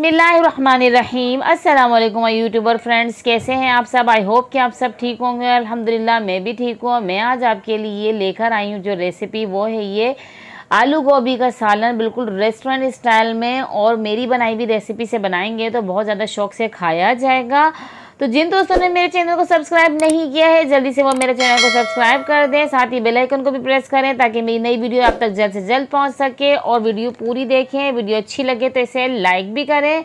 बसमीम अल्लाम YouTuber friends कैसे हैं आप सब आई होप कि आप सब ठीक होंगे अल्हम्दुलिल्लाह मैं भी ठीक हूँ मैं आज आपके लिए लेकर आई हूँ जो रेसिपी वो है ये आलू गोभी का सालन बिल्कुल रेस्टोरेंट स्टाइल में और मेरी बनाई हुई रेसिपी से बनाएंगे तो बहुत ज़्यादा शौक से खाया जाएगा तो जिन दोस्तों ने मेरे चैनल को सब्सक्राइब नहीं किया है जल्दी से वो मेरे चैनल को सब्सक्राइब कर दें साथ ही बेलाइकन को भी प्रेस करें ताकि मेरी नई वीडियो आप तक जल्द से जल्द पहुँच सके और वीडियो पूरी देखें वीडियो अच्छी लगे तो इसे लाइक भी करें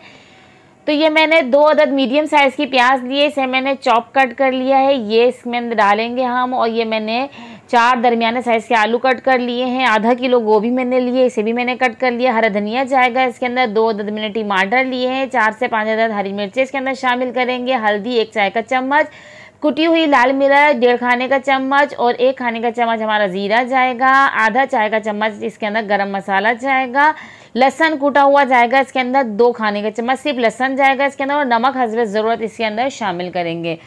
तो ये मैंने दो अदद मीडियम साइज़ की प्याज लिए इसे मैंने चॉप कट कर लिया है ये इसमें डालेंगे हम और ये मैंने चार दरमियाने साइज़ के आलू कट कर लिए हैं आधा किलो गोभी मैंने लिए इसे भी मैंने कट कर लिया हरा धनिया जाएगा इसके अंदर दो अदद मैंने टमाटर लिए हैं चार से पाँच अदद हरी मिर्चें इसके अंदर शामिल करेंगे हल्दी एक चाय का चम्मच कुटी हुई लाल मिर्च डेढ़ खाने का चम्मच और एक खाने का चम्मच हमारा ज़ीरा जाएगा आधा चाय का चम्मच इसके अंदर गरम मसाला जाएगा लहसन कूटा हुआ जाएगा इसके अंदर दो खाने का चम्मच सिर्फ लहसन जाएगा इसके अंदर और नमक हसब ज़रूरत इसके अंदर शामिल करेंगे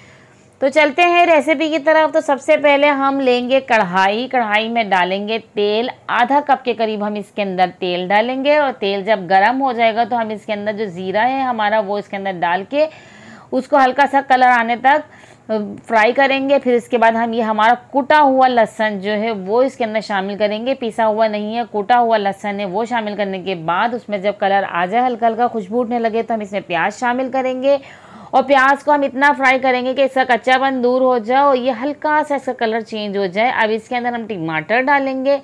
तो चलते हैं रेसिपी की तरफ तो सबसे पहले हम लेंगे कढ़ाई कढ़ाई में डालेंगे तेल आधा कप के करीब हम इसके अंदर तेल डालेंगे और तेल जब गर्म हो जाएगा तो हम इसके अंदर जो ज़ीरा है हमारा वो इसके अंदर डाल के उसको हल्का सा कलर आने तक फ्राई करेंगे फिर इसके बाद हम ये हमारा कुटा हुआ लहसन जो है वो इसके अंदर शामिल करेंगे पिसा हुआ नहीं है कुटा हुआ लहसन है वो शामिल करने के बाद उसमें जब कलर आ जाए हल्का हल्का खुशबू उठने लगे तो हम इसमें प्याज शामिल करेंगे और प्याज को हम इतना फ्राई करेंगे कि इसका कच्चापन दूर हो जाए और ये हल्का सा इसका कलर चेंज हो जाए अब इसके अंदर हम टमाटर डालेंगे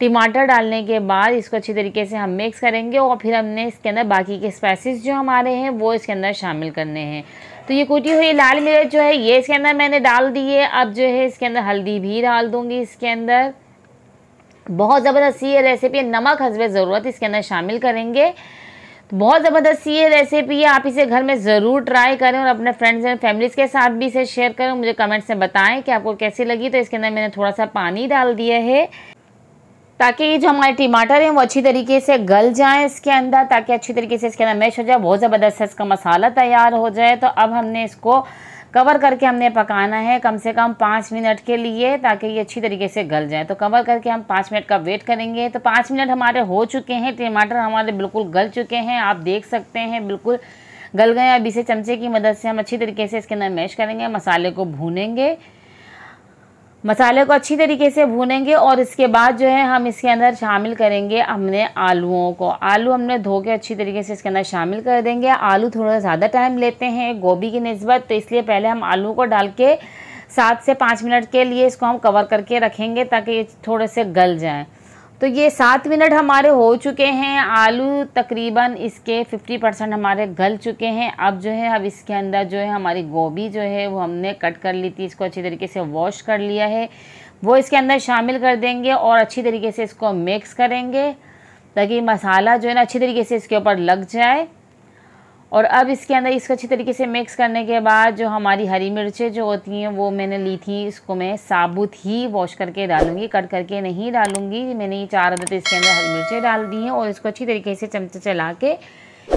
टमाटर डालने के बाद इसको अच्छी तरीके से हम मिक्स करेंगे और फिर हमने इसके अंदर बाकी के स्पाइसेस जो हमारे हैं वो इसके अंदर शामिल करने हैं तो ये कूटी हुई लाल मिर्च जो है ये इसके अंदर मैंने डाल दी है अब जो है इसके अंदर हल्दी भी डाल दूँगी इसके अंदर बहुत ज़बरदस्ती ये रेसिपी नमक हसब ज़रूरत इसके अंदर शामिल करेंगे तो बहुत ज़बरदस्त ये रेसिपी है आप इसे घर में ज़रूर ट्राई करें और अपने फ्रेंड्स एंड फैमिलीज़ के साथ भी इसे शेयर करें मुझे कमेंट्स में बताएं कि आपको कैसी लगी तो इसके अंदर मैंने थोड़ा सा पानी डाल दिया है ताकि ये जो हमारे टमाटर हैं वो अच्छी तरीके से गल जाए इसके अंदर ताकि अच्छी तरीके से इसके अंदर मैश हो जाए बहुत ज़बरदस्त इसका मसाला तैयार हो जाए तो अब हमने इसको कवर करके हमने पकाना है कम से कम पाँच मिनट के लिए ताकि ये अच्छी तरीके से गल जाए तो कवर करके हम पाँच मिनट का वेट करेंगे तो पाँच मिनट हमारे हो चुके हैं टमाटर हमारे बिल्कुल गल चुके हैं आप देख सकते हैं बिल्कुल गल गए अब इसे चमचे की मदद से हम अच्छी तरीके से इसके अंदर मैश करेंगे मसाले को भूनेंगे मसाले को अच्छी तरीके से भूनेंगे और इसके बाद जो है हम इसके अंदर शामिल करेंगे हमने आलूओं को आलू हमने धो के अच्छी तरीके से इसके अंदर शामिल कर देंगे आलू थोड़ा ज़्यादा टाइम लेते हैं गोभी की नस्बत तो इसलिए पहले हम आलू को डाल के सात से पाँच मिनट के लिए इसको हम कवर करके रखेंगे ताकि ये थोड़े से गल जाएँ तो ये सात मिनट हमारे हो चुके हैं आलू तकरीबन इसके फिफ्टी परसेंट हमारे गल चुके हैं अब जो है अब इसके अंदर जो है हमारी गोभी जो है वो हमने कट कर ली थी इसको अच्छी तरीके से वॉश कर लिया है वो इसके अंदर शामिल कर देंगे और अच्छी तरीके से इसको मिक्स करेंगे ताकि मसाला जो है ना अच्छी तरीके से इसके ऊपर लग जाए और अब इसके अंदर इसको अच्छी तरीके से मिक्स करने के बाद जो हमारी हरी मिर्चें जो होती हैं वो मैंने ली थी इसको मैं साबुत ही वॉश करके डालूंगी कट करके नहीं डालूंगी मैंने ये चार अदद इसके अंदर हरी मिर्चें डाल दी हैं और इसको अच्छी तरीके से चमचे चला के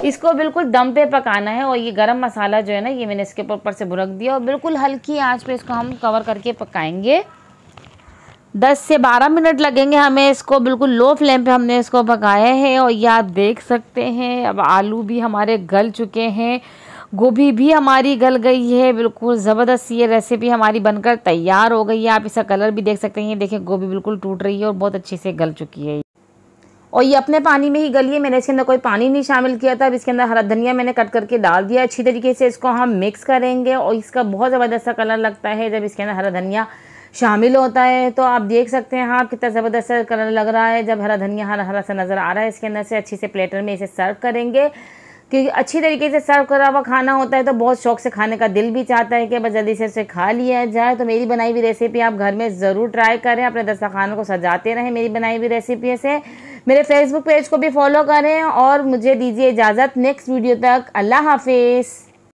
इसको बिल्कुल दम पे पकाना है और ये गर्म मसाला जो है ना ये मैंने इसके ऊपर से भुरक दिया और बिल्कुल हल्की आँच पर इसको हम कवर करके पकाएंगे दस से बारह मिनट लगेंगे हमें इसको बिल्कुल लो फ्लेम पे हमने इसको पकाया है और ये आप देख सकते हैं अब आलू भी हमारे गल चुके हैं गोभी भी हमारी गल गई है बिल्कुल ज़बरदस्त ये रेसिपी हमारी बनकर तैयार हो गई है आप इसका कलर भी देख सकते हैं देखिए गोभी बिल्कुल टूट रही है और बहुत अच्छे से गल चुकी है और ये अपने पानी में ही गली है मैंने इसके अंदर कोई पानी नहीं शामिल किया था अब इसके अंदर हरा धनिया मैंने कट करके डाल दिया अच्छी तरीके से इसको हम मिक्स करेंगे और इसका बहुत ज़बरदस्त सा कलर लगता है जब इसके अंदर हरा धनिया शामिल होता है तो आप देख सकते हैं हाँ कितना ज़बरदस्त कलर लग रहा है जब हरा धनिया हरा हरा सा नज़र आ रहा है इसके अंदर से अच्छी से प्लेटर में इसे सर्व करेंगे क्योंकि अच्छी तरीके से सर्व करा हुआ खाना होता है तो बहुत शौक से खाने का दिल भी चाहता है कि बस जल्दी से उसे खा लिया जाए तो मेरी बनाई हुई रेसिपी आप घर में ज़रूर ट्राई करें अपने खानों को सजाते रहें मेरी बनाई हुई रेसिपी से मेरे फेसबुक पेज को भी फॉलो करें और मुझे दीजिए इजाज़त नेक्स्ट वीडियो तक अल्लाह हाफिज़